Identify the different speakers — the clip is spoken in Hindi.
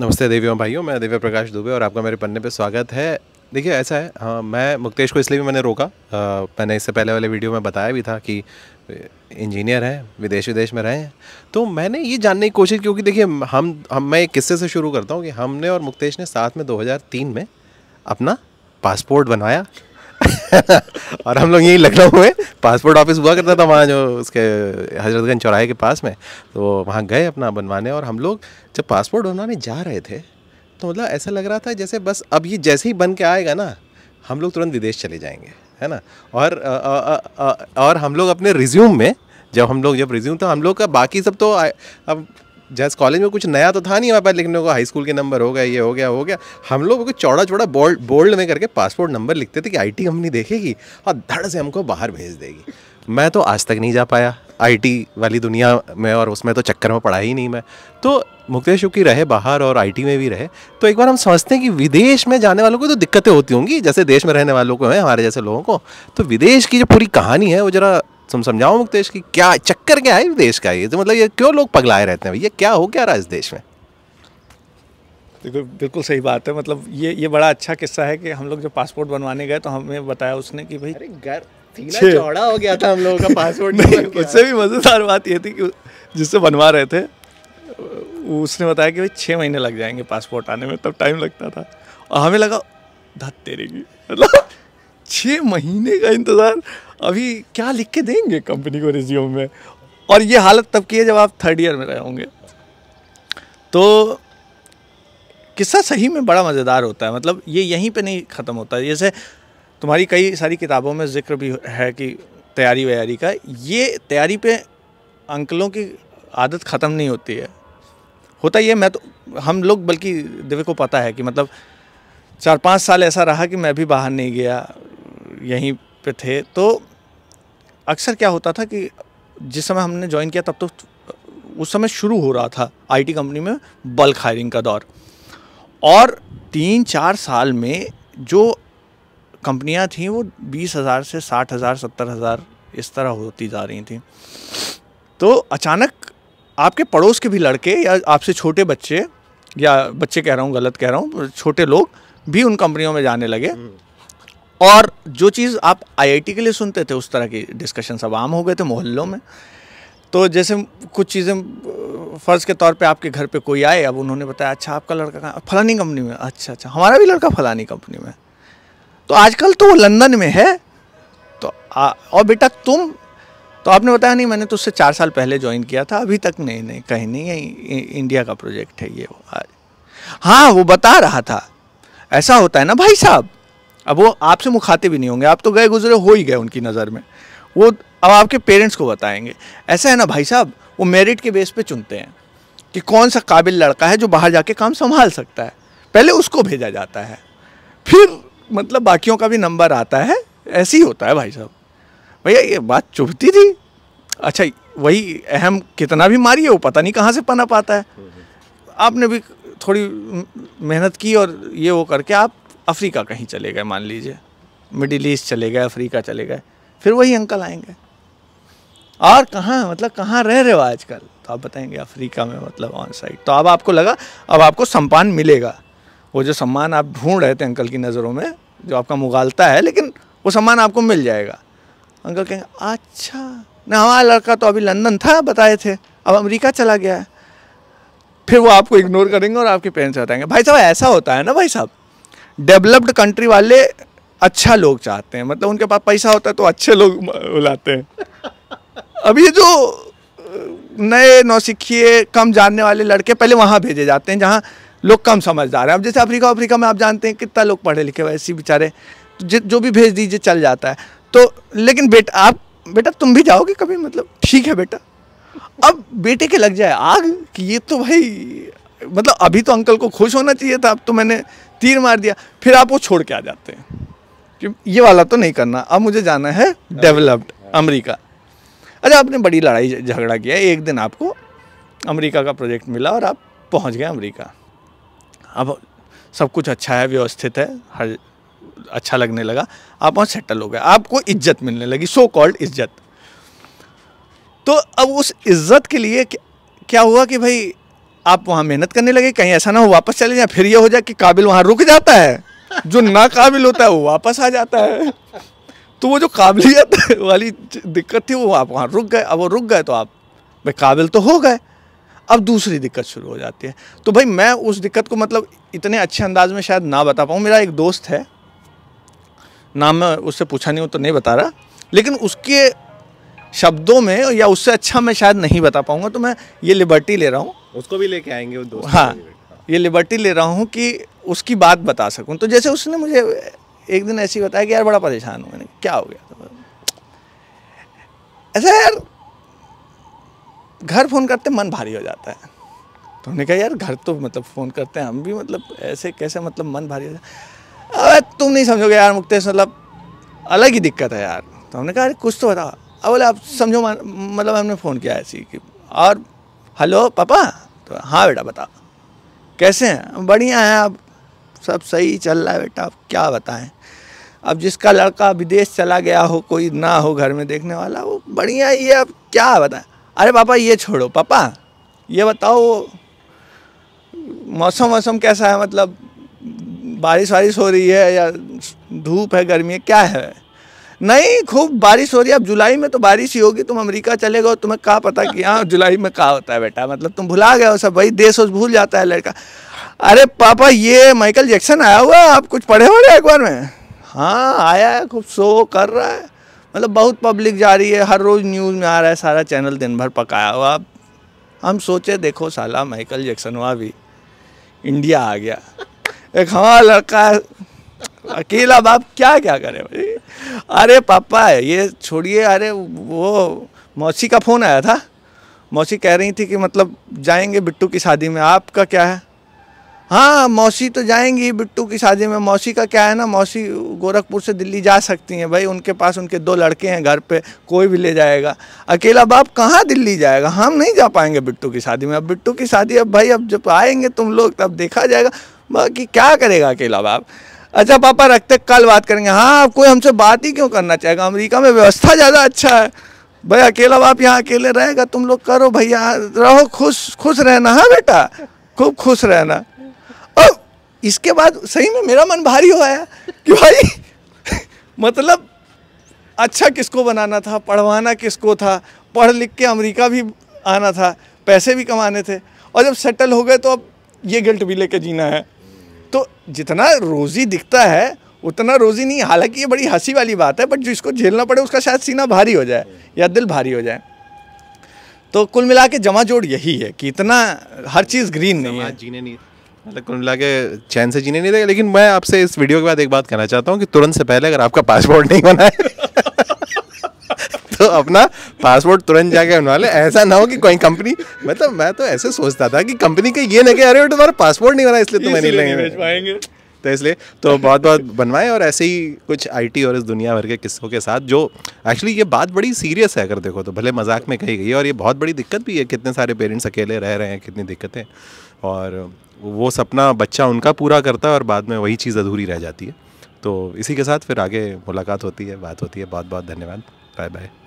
Speaker 1: नमस्ते देवियों भाइयों मैं देव्य प्रकाश दुबे और आपका मेरे पन्ने पे स्वागत है देखिए ऐसा है हाँ मैं मुक्तेश को इसलिए भी मैंने रोका आ, मैंने इससे पहले वाले वीडियो में बताया भी था कि इंजीनियर हैं विदेश विदेश में रहे हैं तो मैंने ये जानने की कोशिश क्योंकि देखिए हम हम मैं एक किस्से से शुरू करता हूँ कि हमने और मुक्तेश ने साथ में दो में अपना पासपोर्ट बनाया और हम लोग यही लखनऊ में पासपोर्ट ऑफिस हुआ करता था वहाँ जो उसके हजरतगंज चौराहे के पास में तो वहाँ गए अपना बनवाने और हम लोग जब पासपोर्ट बनवाने जा रहे थे तो मतलब ऐसा लग रहा था जैसे बस अब ये जैसे ही बन के आएगा ना हम लोग तुरंत विदेश चले जाएंगे है ना और आ, आ, आ, और हम लोग अपने रिज्यूम में जब हम लोग जब रिज्यूम तो हम लोग का बाकी सब तो अब जैसे कॉलेज में कुछ नया तो था नहीं हमारे पास लिखने को हाई स्कूल के नंबर हो गया ये हो गया हो गया हम लोग चौड़ा चौड़ा बोल्ड बोल्ड में करके पासपोर्ट नंबर लिखते थे कि आई टी कंपनी देखेगी और धड़ से हमको बाहर भेज देगी मैं तो आज तक नहीं जा पाया आईटी वाली दुनिया में और उसमें तो चक्कर में पढ़ा ही नहीं मैं तो मुकेश की रहे बाहर और आईटी में भी रहे तो एक बार हम समझते हैं कि विदेश में जाने वालों को तो दिक्कतें होती होंगी जैसे देश में रहने वालों को हैं हमारे जैसे लोगों को तो विदेश की जो पूरी कहानी है वो ज़रा तुम समझाओ मुक्तेश की क्या चक्कर क्या है देश का ये तो मतलब ये क्यों लोग पगलाए रहते हैं भैया क्या हो क्या रहा इस देश में
Speaker 2: देखो बिल्कुल सही बात है मतलब ये ये बड़ा अच्छा किस्सा है कि हम लोग जब पासपोर्ट बनवाने गए तो हमें बताया उसने कि भाई घर चौड़ा
Speaker 1: हो गया था हम लोगों का पासपोर्ट
Speaker 2: नहीं उससे भी मज़ेदार बात ये थी कि जिससे बनवा रहे थे उसने बताया कि भाई छः महीने लग जाएंगे पासपोर्ट आने में तब टाइम लगता था और हमें लगा धत तेरे की मतलब छः महीने का इंतज़ार अभी क्या लिख के देंगे कंपनी को रिज्यूम में और ये हालत तब की है जब आप थर्ड ईयर में रहे होंगे तो किस्सा सही में बड़ा मज़ेदार होता है मतलब ये यहीं पे नहीं ख़त्म होता जैसे तुम्हारी कई सारी किताबों में जिक्र भी है कि तैयारी व्यारी का ये तैयारी पे अंकलों की आदत ख़त्म नहीं होती है होता ये मैं तो हम लोग बल्कि दिव्य को पता है कि मतलब चार पाँच साल ऐसा रहा कि मैं भी बाहर नहीं गया यहीं पे थे तो अक्सर क्या होता था कि जिस समय हमने ज्वाइन किया तब तो उस समय शुरू हो रहा था आईटी कंपनी में बल्क हायरिंग का दौर और तीन चार साल में जो कंपनियां थीं वो बीस हज़ार से साठ हज़ार सत्तर हज़ार इस तरह होती जा रही थी तो अचानक आपके पड़ोस के भी लड़के या आपसे छोटे बच्चे या बच्चे कह रहा हूँ गलत कह रहा हूँ छोटे लोग भी उन कंपनियों में जाने लगे हम्म। और जो चीज़ आप आईआईटी के लिए सुनते थे उस तरह की डिस्कशन सब आम हो गए थे मोहल्लों में तो जैसे कुछ चीज़ें फ़र्ज़ के तौर पे आपके घर पे कोई आए अब उन्होंने बताया अच्छा आपका लड़का कहाँ फलानी कंपनी में अच्छा अच्छा हमारा भी लड़का फलानी कंपनी में तो आजकल तो वो लंदन में है तो आ, और बेटा तुम तो आपने बताया नहीं मैंने तो उससे चार साल पहले ज्वाइन किया था अभी तक नहीं नहीं कहीं नहीं है इंडिया का प्रोजेक्ट है ये वो हाँ वो बता रहा था ऐसा होता है ना भाई साहब अब वो आपसे मुखाते भी नहीं होंगे आप तो गए गुजरे हो ही गए उनकी नज़र में वो अब आपके पेरेंट्स को बताएंगे ऐसा है ना भाई साहब वो मेरिट के बेस पे चुनते हैं कि कौन सा काबिल लड़का है जो बाहर जाके काम संभाल सकता है पहले उसको भेजा जाता है फिर मतलब बाकियों का भी नंबर आता है ऐसे ही होता है भाई साहब भैया ये बात चुभती थी अच्छा वही अहम कितना भी मारिए वो पता नहीं कहाँ से पना पाता है आपने भी थोड़ी मेहनत की और ये वो करके आप अफ्रीका कहीं चले गए मान लीजिए मिडिल ईस्ट चले गए अफ्रीका चले गए फिर वही अंकल आएंगे और कहाँ मतलब कहाँ रह रहे हो आजकल तो आप बताएंगे अफ्रीका में मतलब ऑन साइड तो अब आपको लगा अब आपको सम्मान मिलेगा वो जो सम्मान आप ढूंढ रहे थे अंकल की नज़रों में जो आपका मुगालता है लेकिन वो सम्मान आपको मिल जाएगा अंकल कहेंगे अच्छा ना हमारा लड़का तो अभी लंदन था बताए थे अब अमेरिका चला गया है फिर वो आपको इग्नोर करेंगे और आपके पेरेंट्स बताएंगे भाई साहब ऐसा होता है ना भाई साहब डेवलप्ड कंट्री वाले अच्छा लोग चाहते हैं मतलब उनके पास पैसा होता है तो अच्छे लोग बुलाते हैं अब ये जो नए नौसिखिए कम जानने वाले लड़के पहले वहाँ भेजे जाते हैं जहाँ लोग कम समझदार हैं अब जैसे अफ्रीका अफ्रीका में आप जानते हैं कितना लोग पढ़े लिखे वैसे बेचारे तो जो भी भेज दीजिए चल जाता है तो लेकिन बेटा आप बेटा तुम भी जाओगे कभी मतलब ठीक है बेटा अब बेटे के लग जाए आग कि ये तो भाई मतलब अभी तो अंकल को खुश होना चाहिए था अब तो मैंने तीर मार दिया फिर आप वो छोड़ के आ जाते हैं कि ये वाला तो नहीं करना अब मुझे जाना है डेवलप्ड अमेरिका अच्छा आपने बड़ी लड़ाई झगड़ा किया एक दिन आपको अमेरिका का प्रोजेक्ट मिला और आप पहुंच गए अमेरिका अब सब कुछ अच्छा है व्यवस्थित है हर अच्छा लगने लगा आप वहाँ सेटल हो गए आपको इज्जत मिलने लगी सो कॉल्ड इज्जत तो अब उस इज्जत के लिए क्या हुआ कि भाई आप वहाँ मेहनत करने लगे कहीं ऐसा ना हो वापस चले जाए फिर ये हो जाए कि काबिल वहाँ रुक जाता है जो नाकाबिल होता है वो वापस आ जाता है तो वो जो काबिलियत वाली दिक्कत थी वो आप वहाँ रुक गए अब वो रुक गए तो आप भाई काबिल तो हो गए अब दूसरी दिक्कत शुरू हो जाती है तो भाई मैं उस दिक्कत को मतलब इतने अच्छे अंदाज में शायद ना बता पाऊँ मेरा एक दोस्त है नाम मैं उससे पूछा नहीं हूँ तो नहीं बता रहा लेकिन उसके शब्दों में या उससे अच्छा मैं शायद नहीं बता पाऊंगा तो मैं ये लिबर्टी ले रहा हूँ उसको भी लेके आएंगे वो दोस्त हाँ ये लिबर्टी ले रहा हूँ कि उसकी बात बता सकूँ तो जैसे उसने मुझे एक दिन ऐसी बताया कि यार बड़ा परेशान हूँ मैंने क्या हो गया तो ऐसा यार घर फ़ोन करते मन भारी हो जाता है तो हमने कहा यार घर तो मतलब फ़ोन करते हैं हम भी मतलब ऐसे कैसे मतलब मन भारी हो जाता अरे तुम नहीं समझोगे यार मुक्तेश मतलब अलग ही दिक्कत है यार तो हमने कहा अरे कुछ तो बता अब बोले आप समझो मतलब हमने फ़ोन किया ऐसी कि और हेलो पापा तो हाँ बेटा बता कैसे हैं बढ़िया हैं आप सब सही चल रहा है बेटा आप क्या बताएं अब जिसका लड़का विदेश चला गया हो कोई ना हो घर में देखने वाला वो बढ़िया ये अब क्या बताएं अरे पापा ये छोड़ो पापा ये बताओ मौसम मौसम कैसा है मतलब बारिश वारिश हो रही है या धूप है गर्मी है क्या है नहीं खूब बारिश हो रही है अब जुलाई में तो बारिश ही होगी तुम अमेरिका चले गए तुम्हें कहा पता कि हाँ जुलाई में कहा होता है बेटा मतलब तुम भुला गए हो सब भाई देश उस भूल जाता है लड़का अरे पापा ये माइकल जैक्सन आया हुआ आप कुछ पढ़े हो रहे एक बार में हाँ आया है खूब शो कर रहा है मतलब बहुत पब्लिक जा रही है हर रोज़ न्यूज़ में आ रहा है सारा चैनल दिन भर पकाया हुआ हम सोचे देखो साला माइकल जैक्सन हुआ भी इंडिया आ गया एक हमारा लड़का अकेला बाप क्या क्या करे भाई अरे पापा ये छोड़िए अरे वो मौसी का फ़ोन आया था मौसी कह रही थी कि मतलब जाएंगे बिट्टू की शादी में आपका क्या है हाँ मौसी तो जाएंगी बिट्टू की शादी में मौसी का क्या है ना मौसी गोरखपुर से दिल्ली जा सकती हैं भाई उनके पास उनके दो लड़के हैं घर पे कोई भी ले जाएगा अकेला बाप कहाँ दिल्ली जाएगा हम नहीं जा पाएंगे बिट्टू की शादी में अब बिट्टू की शादी अब भाई अब जब आएंगे तुम लोग तब देखा जाएगा बाकी क्या करेगा अकेला बाप अच्छा पापा रखते कल बात करेंगे हाँ आप कोई हमसे बात ही क्यों करना चाहेगा अमेरिका में व्यवस्था ज़्यादा अच्छा है भाई अकेला बाप यहाँ अकेले रहेगा तुम लोग करो भैया रहो खुश खुश रहना हाँ बेटा खूब खुश रहना और इसके बाद सही में मेरा मन भारी हो आया कि भाई मतलब अच्छा किसको बनाना था पढ़वाना किसको था पढ़ लिख के अमेरिका भी आना था पैसे भी कमाने थे और जब सेटल हो गए तो अब ये गिल्ट भी लेके जीना है तो जितना रोज़ी दिखता है उतना रोज़ी नहीं हालांकि ये बड़ी हंसी वाली बात है बट जो इसको झेलना पड़े उसका शायद सीना भारी हो जाए या दिल भारी हो जाए तो कुल मिला के जमा जोड़ यही है कि इतना हर चीज़ ग्रीन नहीं
Speaker 1: है जीने नहीं मतलब कुल मिला के चैन से जीने नहीं देगा लेकिन मैं आपसे इस वीडियो के बाद एक बात कहना चाहता हूँ कि तुरंत से पहले अगर आपका पासपोर्ट नहीं बना है तो अपना पासपोर्ट तुरंत जाके बनवा ले ऐसा ना हो कि कोई कंपनी मतलब मैं तो ऐसे सोचता था कि कंपनी के ये ना कह अरे तुम्हारा पासपोर्ट नहीं बना इसलिए तुम्हें नहीं लेंगे तो इसलिए तो बहुत बहुत बनवाएं और ऐसे ही कुछ आईटी और इस दुनिया भर के किस्सों के साथ जो एक्चुअली ये बात बड़ी सीरियस है अगर देखो तो भले मजाक में कही गई है और ये बहुत बड़ी दिक्कत भी है कितने सारे पेरेंट्स अकेले रह रहे हैं कितनी दिक्कतें और वो सपना बच्चा उनका पूरा करता है और बाद में वही चीज़ अधूरी रह जाती है तो इसी के साथ फिर आगे मुलाकात होती है बात होती है बहुत बहुत धन्यवाद बाय बाय